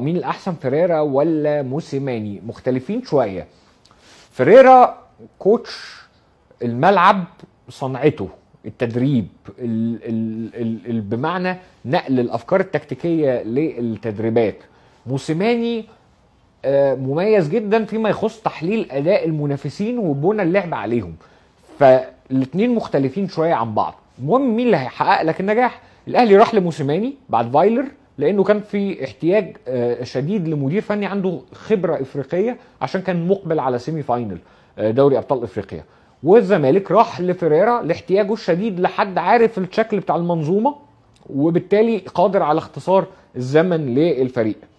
مين الاحسن فيريرا ولا موسيماني مختلفين شويه فيريرا كوتش الملعب صنعته التدريب الـ الـ الـ الـ بمعنى نقل الافكار التكتيكيه للتدريبات موسيماني آه، مميز جدا فيما يخص تحليل اداء المنافسين وبنى اللعب عليهم فالاثنين مختلفين شويه عن بعض المهم مين اللي هيحقق لك النجاح الاهلي راح لموسيماني بعد فايلر لانه كان في احتياج آه، شديد لمدير فني عنده خبره افريقيه عشان كان مقبل على سيمي فاينل آه، دوري ابطال افريقيا والزمالك راح لفريرا لاحتياجه الشديد لحد عارف الشكل بتاع المنظومه وبالتالي قادر على اختصار الزمن للفريق